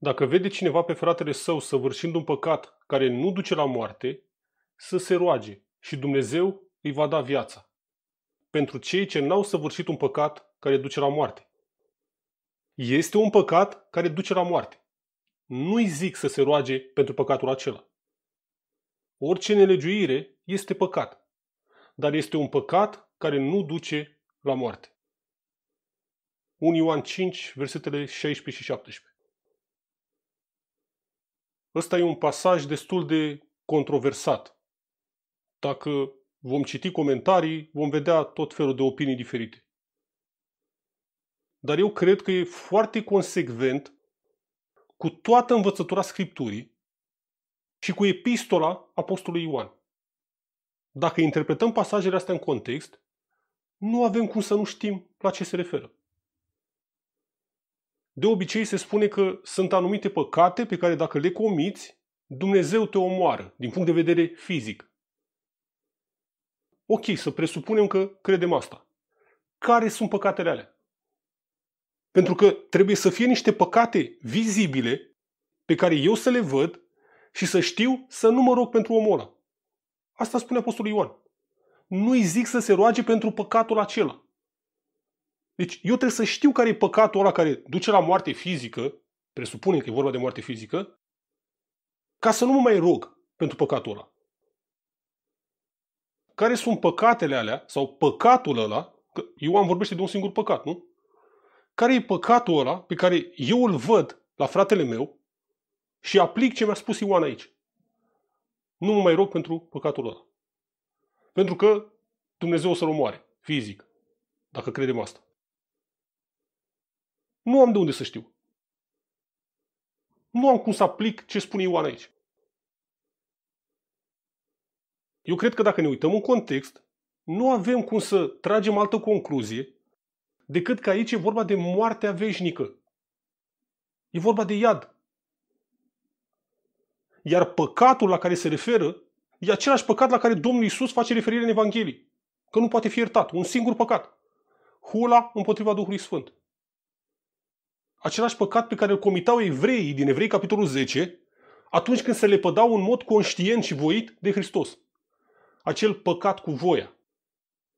Dacă vede cineva pe fratele său săvârșind un păcat care nu duce la moarte, să se roage și Dumnezeu îi va da viața. Pentru cei ce n-au săvârșit un păcat care duce la moarte. Este un păcat care duce la moarte. Nu-i zic să se roage pentru păcatul acela. Orice nelegiuire este păcat, dar este un păcat care nu duce la moarte. 1 Ioan 5, versetele 16 și 17 Ăsta e un pasaj destul de controversat. Dacă vom citi comentarii, vom vedea tot felul de opinii diferite. Dar eu cred că e foarte consecvent cu toată învățătura Scripturii și cu epistola Apostolului Ioan. Dacă interpretăm pasajele astea în context, nu avem cum să nu știm la ce se referă. De obicei se spune că sunt anumite păcate pe care dacă le comiți, Dumnezeu te omoară din punct de vedere fizic. Ok, să presupunem că credem asta. Care sunt păcatele alea? Pentru că trebuie să fie niște păcate vizibile pe care eu să le văd și să știu să nu mă rog pentru omul ăla. Asta spune Apostolul Ioan. Nu-i zic să se roage pentru păcatul acela. Deci eu trebuie să știu care e păcatul ăla care duce la moarte fizică, presupune că e vorba de moarte fizică, ca să nu mă mai rog pentru păcatul ăla. Care sunt păcatele alea, sau păcatul ăla, că eu am vorbește de un singur păcat, nu? Care e păcatul ăla pe care eu îl văd la fratele meu și aplic ce mi-a spus Ioan aici? Nu mă mai rog pentru păcatul ăla. Pentru că Dumnezeu o să-l omoare, fizic, dacă credem asta. Nu am de unde să știu. Nu am cum să aplic ce spune Ioan aici. Eu cred că dacă ne uităm în context, nu avem cum să tragem altă concluzie decât că aici e vorba de moartea veșnică. E vorba de iad. Iar păcatul la care se referă e același păcat la care Domnul Isus face referire în Evanghelie. Că nu poate fi iertat. Un singur păcat. Hula împotriva Duhului Sfânt același păcat pe care îl comitau evreii din Evrei capitolul 10, atunci când se lepădau în mod conștient și voit de Hristos. Acel păcat cu voia.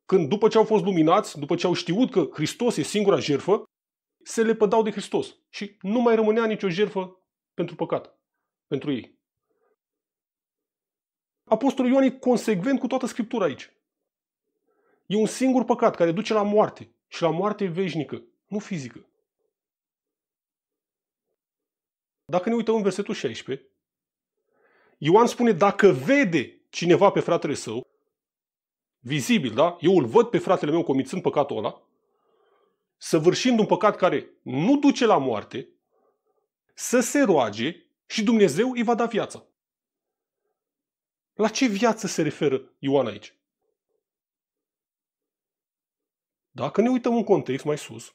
Când după ce au fost luminați, după ce au știut că Hristos e singura jerfă, se lepădau de Hristos și nu mai rămânea nicio jerfă pentru păcat, pentru ei. Apostolul Ioan e consecvent cu toată Scriptura aici. E un singur păcat care duce la moarte și la moarte veșnică, nu fizică. Dacă ne uităm în versetul 16, Ioan spune, dacă vede cineva pe fratele său, vizibil, da? Eu îl văd pe fratele meu comițând păcatul ăla, săvârșind un păcat care nu duce la moarte, să se roage și Dumnezeu îi va da viața. La ce viață se referă Ioan aici? Dacă ne uităm în context mai sus,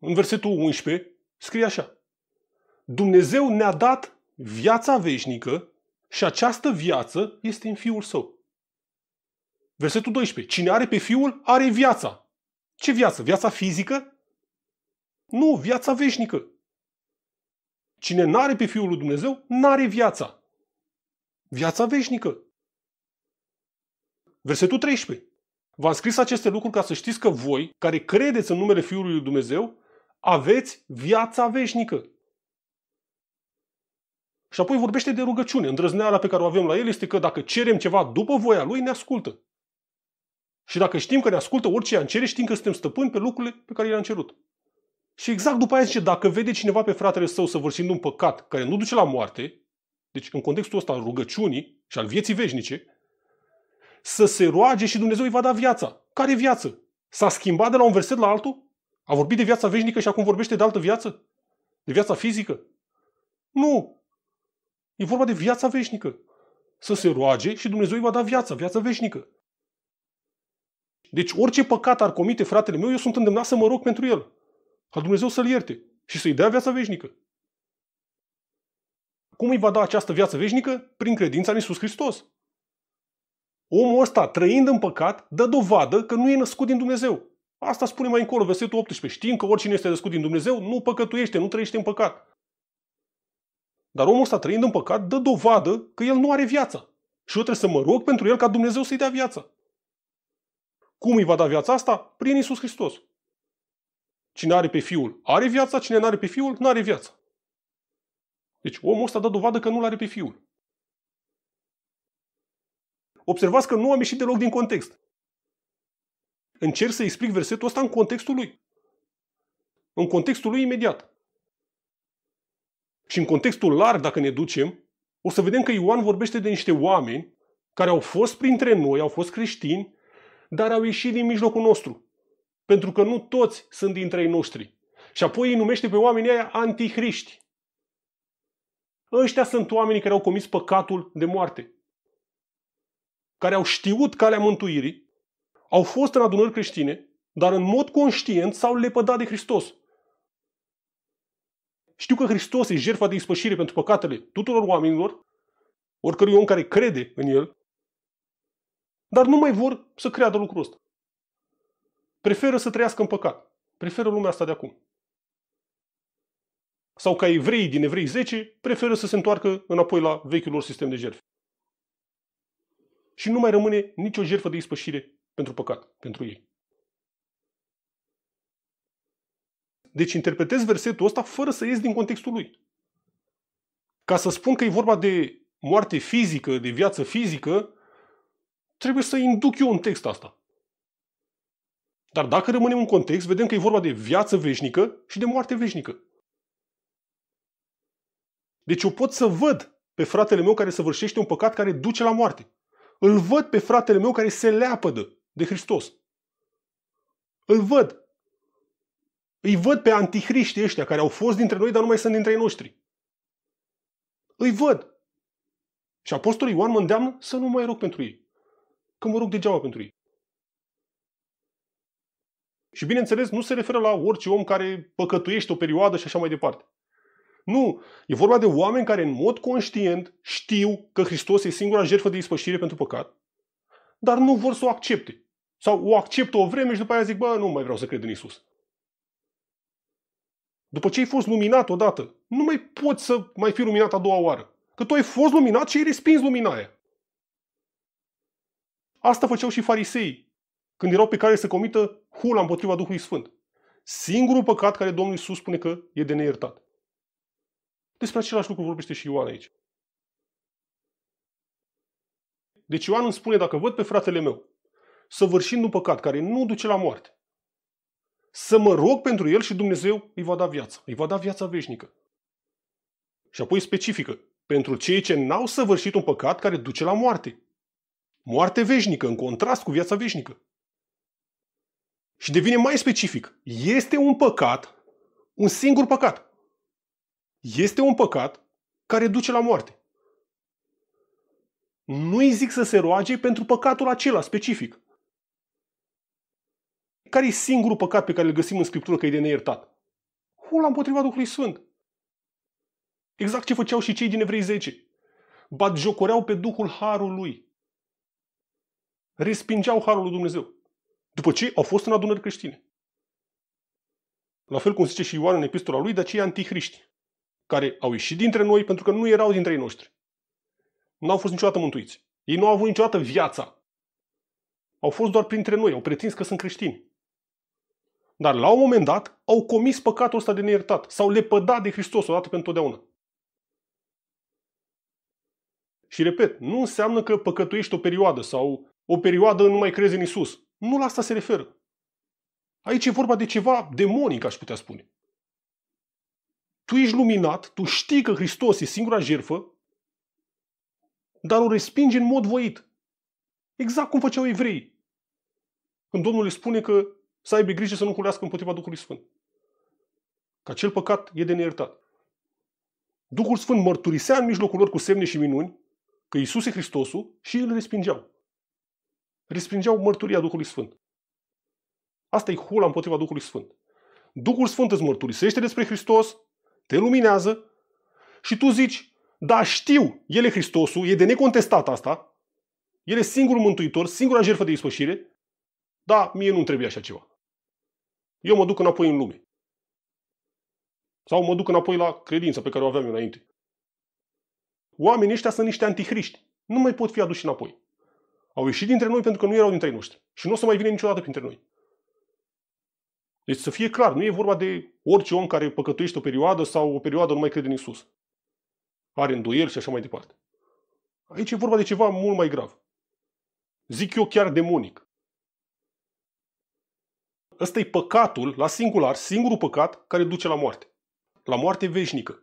în versetul 11 scrie așa. Dumnezeu ne-a dat viața veșnică și această viață este în Fiul Său. Versetul 12. Cine are pe Fiul, are viața. Ce viață? Viața fizică? Nu, viața veșnică. Cine nu are pe Fiul lui Dumnezeu, nu are viața. Viața veșnică. Versetul 13. V-am scris aceste lucruri ca să știți că voi, care credeți în numele Fiului lui Dumnezeu, aveți viața veșnică. Și apoi vorbește de rugăciune. Îndrăzneala pe care o avem la el este că dacă cerem ceva după voia lui, ne ascultă. Și dacă știm că ne ascultă orice am cere, știm că suntem stăpâni pe lucrurile pe care le-am cerut. Și exact după aceea zice, dacă vede cineva pe fratele său săvârșind un păcat care nu duce la moarte, deci în contextul ăsta al rugăciunii și al vieții veșnice, să se roage și Dumnezeu îi va da viața. Care viață? S-a schimbat de la un verset la altul? A vorbit de viața veșnică și acum vorbește de altă viață? De viața fizică? Nu. E vorba de viața veșnică. Să se roage și Dumnezeu îi va da viața, viața veșnică. Deci orice păcat ar comite fratele meu, eu sunt îndemnat să mă rog pentru el. Ca Dumnezeu să-l ierte și să-i dea viața veșnică. Cum îi va da această viață veșnică? Prin credința în Isus Hristos. Omul ăsta, trăind în păcat, dă dovadă că nu e născut din Dumnezeu. Asta spune mai încolo, versetul 18. Știm că oricine este născut din Dumnezeu nu păcătuiește, nu trăiește în păcat. Dar omul ăsta trăind în păcat dă dovadă că el nu are viața. Și eu trebuie să mă rog pentru el ca Dumnezeu să-i dea viața. Cum îi va da viața asta? Prin Isus Hristos. Cine are pe Fiul are viața, cine nu are pe Fiul nu are viața. Deci omul ăsta dă dovadă că nu-L are pe Fiul. Observați că nu am ieșit deloc din context. Încerc să explic versetul ăsta în contextul lui. În contextul lui imediat. Și în contextul larg, dacă ne ducem, o să vedem că Ioan vorbește de niște oameni care au fost printre noi, au fost creștini, dar au ieșit din mijlocul nostru. Pentru că nu toți sunt dintre ei noștri. Și apoi îi numește pe oamenii aia antihriști. Ăștia sunt oamenii care au comis păcatul de moarte. Care au știut calea mântuirii, au fost în adunări creștine, dar în mod conștient s-au lepădat de Hristos. Știu că Hristos e jertfa de ispășire pentru păcatele tuturor oamenilor, oricărui om care crede în El, dar nu mai vor să creadă lucrul ăsta. Preferă să trăiască în păcat. Preferă lumea asta de acum. Sau ca evrei din Evrei 10, preferă să se întoarcă înapoi la vechiul lor sistem de jertfe. Și nu mai rămâne nicio jertfă de ispășire pentru păcat, pentru ei. Deci interpretez versetul ăsta fără să ies din contextul lui. Ca să spun că e vorba de moarte fizică, de viață fizică, trebuie să induc eu în text asta. Dar dacă rămânem în context, vedem că e vorba de viață veșnică și de moarte veșnică. Deci eu pot să văd pe fratele meu care săvârșește un păcat care duce la moarte. Îl văd pe fratele meu care se leapădă de Hristos. Îl văd. Îi văd pe antihriști ăștia care au fost dintre noi, dar nu mai sunt dintre ei noștri. Îi văd. Și apostolul Ioan mă îndeamnă să nu mai rog pentru ei. Că mă rog degeaba pentru ei. Și bineînțeles, nu se referă la orice om care păcătuiește o perioadă și așa mai departe. Nu, e vorba de oameni care în mod conștient știu că Hristos e singura jertfă de ispășire pentru păcat, dar nu vor să o accepte. Sau o acceptă o vreme și după aia zic, bă, nu mai vreau să cred în Isus. După ce ai fost luminat odată, nu mai poți să mai fi luminat a doua oară. Că tu ai fost luminat și ai respins lumina aia. Asta făceau și farisei când erau pe care să comită hula împotriva Duhului Sfânt. Singurul păcat care Domnul Iisus spune că e de neiertat. Despre același lucru vorbește și Ioan aici. Deci Ioan îmi spune, dacă văd pe fratele meu săvârșind un păcat care nu duce la moarte, să mă rog pentru el și Dumnezeu îi va da viață. Îi va da viața veșnică. Și apoi specifică. Pentru cei ce n-au săvârșit un păcat care duce la moarte. Moarte veșnică, în contrast cu viața veșnică. Și devine mai specific. Este un păcat, un singur păcat. Este un păcat care duce la moarte. Nu-i zic să se roage pentru păcatul acela specific care e singurul păcat pe care îl găsim în Scriptură că e de neiertat? Hula împotriva Duhului Sfânt. Exact ce făceau și cei din Evrei 10. jocoreau pe Duhul Harului. Respingeau Harul lui Dumnezeu. După ce au fost în adunări creștine. La fel cum zice și Ioan în epistola lui, de cei antihriști, care au ieșit dintre noi pentru că nu erau dintre ei noștri. Nu au fost niciodată mântuiți. Ei nu au avut niciodată viața. Au fost doar printre noi, au pretins că sunt creștini. Dar la un moment dat au comis păcatul ăsta de neiertat. S-au lepădat de Hristos odată pentru totdeauna. Și repet, nu înseamnă că păcătuiești o perioadă sau o perioadă nu mai crezi în Isus. Nu la asta se referă. Aici e vorba de ceva demonic, aș putea spune. Tu ești luminat, tu știi că Hristos e singura jerfă, dar o respingi în mod voit. Exact cum făceau evreii. Când Domnul le spune că să aibă grijă să nu hulească împotriva Duhului Sfânt. Că acel păcat e de neiertat. Duhul Sfânt mărturisea în mijlocul lor cu semne și minuni că Isus e Hristosul și îl respingeau. Respingeau mărturia Duhului Sfânt. Asta e hula împotriva Duhului Sfânt. Duhul Sfânt îți mărturisește despre Hristos, te luminează și tu zici, da, știu, El e Hristosul, e de necontestat asta, El e singurul mântuitor, singura jertfă de ispășire, da, mie nu trebuie așa ceva eu mă duc înapoi în lume. Sau mă duc înapoi la credința pe care o aveam înainte. Oamenii ăștia sunt niște antihriști. Nu mai pot fi aduși înapoi. Au ieșit dintre noi pentru că nu erau dintre ei noștri. Și nu o să mai vină niciodată printre noi. Deci să fie clar, nu e vorba de orice om care păcătuiește o perioadă sau o perioadă nu mai crede în Isus. Are îndoieli și așa mai departe. Aici e vorba de ceva mult mai grav. Zic eu chiar demonic. Ăsta e păcatul, la singular, singurul păcat care duce la moarte. La moarte veșnică.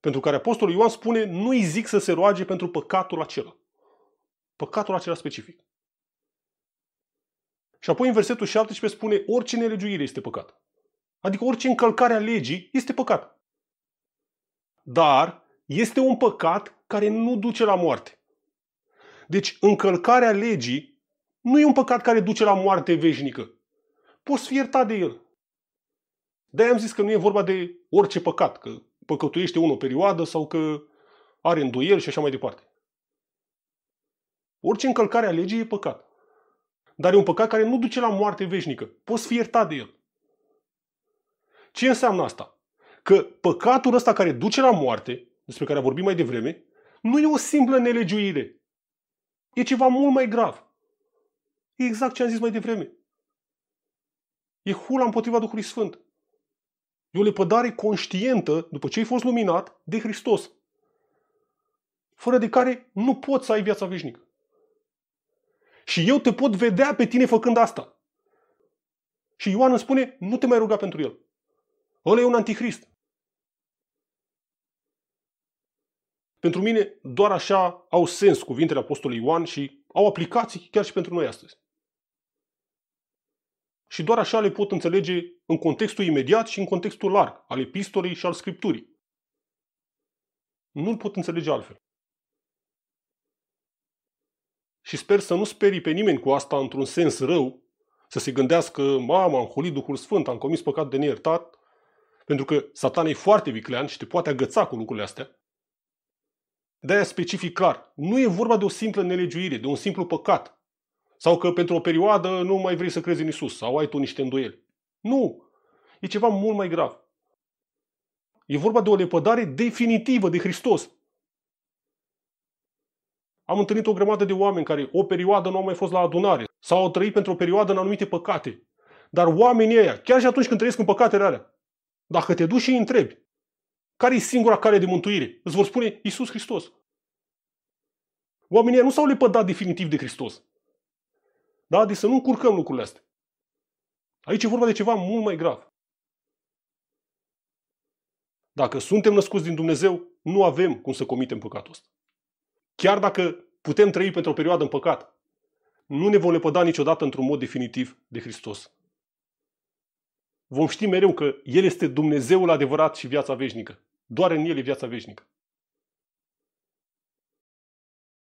Pentru care Apostolul Ioan spune, nu-i zic să se roage pentru păcatul acela. Păcatul acela specific. Și apoi în versetul 17 spune, orice nelegiuire este păcat. Adică orice încălcare a legii este păcat. Dar este un păcat care nu duce la moarte. Deci încălcarea legii nu e un păcat care duce la moarte veșnică poți fi iertat de el. de am zis că nu e vorba de orice păcat, că păcătuiește unul o perioadă sau că are îndoieli și așa mai departe. Orice încălcare a legii e păcat. Dar e un păcat care nu duce la moarte veșnică. Poți fi iertat de el. Ce înseamnă asta? Că păcatul ăsta care duce la moarte, despre care am vorbit mai devreme, nu e o simplă nelegiuire. E ceva mult mai grav. E exact ce am zis mai devreme. E hula împotriva Duhului Sfânt. E o lepădare conștientă, după ce ai fost luminat, de Hristos. Fără de care nu poți să ai viața veșnică. Și eu te pot vedea pe tine făcând asta. Și Ioan îmi spune, nu te mai ruga pentru el. Ăla e un anticrist. Pentru mine, doar așa au sens cuvintele Apostolului Ioan și au aplicații chiar și pentru noi astăzi și doar așa le pot înțelege în contextul imediat și în contextul larg al epistolei și al scripturii. Nu-l pot înțelege altfel. Și sper să nu sperii pe nimeni cu asta într-un sens rău, să se gândească, mama, am holit Duhul Sfânt, am comis păcat de neiertat, pentru că satan e foarte viclean și te poate agăța cu lucrurile astea. De-aia specific clar, nu e vorba de o simplă nelegiuire, de un simplu păcat. Sau că pentru o perioadă nu mai vrei să crezi în Isus sau ai tu niște îndoieli. Nu! E ceva mult mai grav. E vorba de o lepădare definitivă de Hristos. Am întâlnit o grămadă de oameni care o perioadă nu au mai fost la adunare sau au trăit pentru o perioadă în anumite păcate. Dar oamenii ăia, chiar și atunci când trăiesc în păcatele alea, dacă te duci și îi întrebi, care e singura cale de mântuire? Îți vor spune Isus Hristos. Oamenii nu s-au lepădat definitiv de Hristos. Da? Deci să nu încurcăm lucrurile astea. Aici e vorba de ceva mult mai grav. Dacă suntem născuți din Dumnezeu, nu avem cum să comitem păcatul ăsta. Chiar dacă putem trăi pentru o perioadă în păcat, nu ne vom lepăda niciodată într-un mod definitiv de Hristos. Vom ști mereu că El este Dumnezeul adevărat și viața veșnică. Doar în El e viața veșnică.